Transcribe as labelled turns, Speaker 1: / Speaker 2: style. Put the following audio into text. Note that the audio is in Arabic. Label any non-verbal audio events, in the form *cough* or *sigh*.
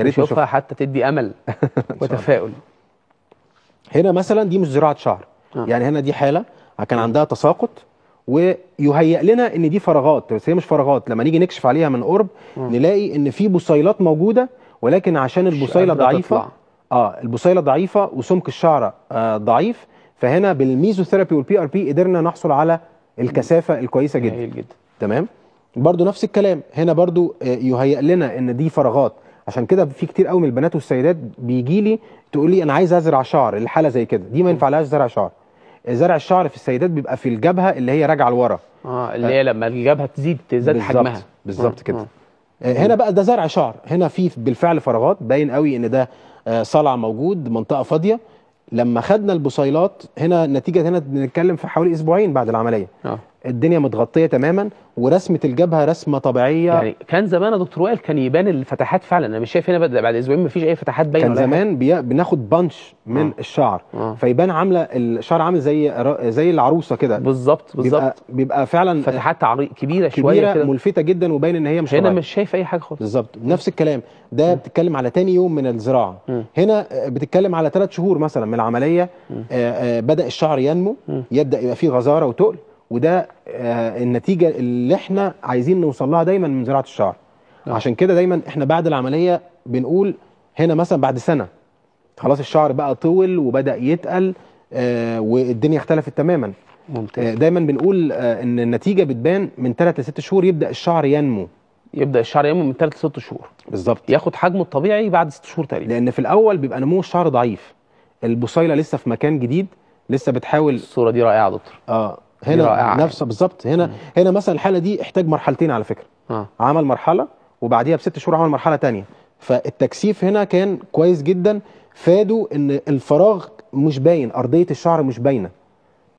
Speaker 1: يا ريت نشوفها حتى تدي امل *laughs* *laughs* وتفاؤل هنا مثلا دي مش زراعه شعر آه. يعني هنا دي حاله كان عندها تساقط ويهيئ لنا ان دي فراغات بس هي مش فراغات لما نيجي نكشف عليها من قرب م. آه. نلاقي ان في بصيلات موجوده ولكن عشان البصيله ضعيفه تطلع. اه البصيله ضعيفه وسمك الشعره آه ضعيف فهنا بالميزوثيرابي والبي ار بي قدرنا نحصل على الكثافه الكويسه جدا جدا تمام برضو نفس الكلام هنا برضو آه، يهيئ لنا ان دي فراغات عشان كده في كتير قوي من البنات والسيدات بيجي لي تقول لي انا عايز ازرع شعر الحاله زي كده دي ما ينفعلهاش زرع شعر زرع الشعر في السيدات بيبقى في الجبهه اللي هي راجعه لورا اه اللي هي لما الجبهه تزيد تزيد حجمها بالظبط آه، كده آه. آه. هنا بقى ده زرع شعر هنا في بالفعل فراغات باين قوي ان ده آه، صلع موجود منطقه فاضيه لما خدنا البصيلات هنا نتيجه هنا بنتكلم في حوالي اسبوعين بعد العمليه آه. الدنيا متغطيه تماما ورسمه الجبهه رسمه طبيعيه يعني كان زمان يا دكتور وائل كان يبان الفتحات فعلا انا مش شايف هنا بعد اسبوعين مفيش اي فتحات باينه كان زمان بي... بناخد بانش من آه. الشعر آه. فيبان عامله الشعر عامل زي زي العروسه كده بالظبط بالظبط بيبقى, بيبقى فعلا فتحات عري... كبيره شويه كبيره ملفته جدا وباين ان هي مش هنا مش شايف اي حاجه خالص بالظبط نفس الكلام ده م. بتتكلم على تاني يوم من الزراعه م. هنا آه، بتتكلم على ثلاث شهور مثلا من العمليه آآ آآ آه، آه، بدا الشعر ينمو م. يبدا يبقى فيه غزاره وتقل وده آه، النتيجه اللي احنا عايزين نوصل لها دايما من زراعه الشعر ده. نعم. عشان كده دايما احنا بعد العمليه بنقول هنا مثلا بعد سنه خلاص الشعر بقى طول وبدا يتقل آه، والدنيا اختلفت تماما ممتاز آه، دايما بنقول ان النتيجه بتبان من 3 ل 6 شهور يبدا الشعر ينمو يبدا الشعر ينمو من 3 ل 6 شهور بالظبط ياخد حجمه الطبيعي بعد 6 شهور تقريبا لان في الاول بيبقى نمو الشعر ضعيف البصيله لسه في مكان جديد لسه بتحاول الصوره دي رائعه يا دكتور اه هنا رائعة. يعني. نفسه بالظبط هنا مم. هنا مثلا الحاله دي احتاج مرحلتين على فكره مم. آه. عمل مرحله وبعديها بست شهور عمل مرحله ثانيه فالتكثيف هنا كان كويس جدا فادوا ان الفراغ مش باين ارضيه الشعر مش باينه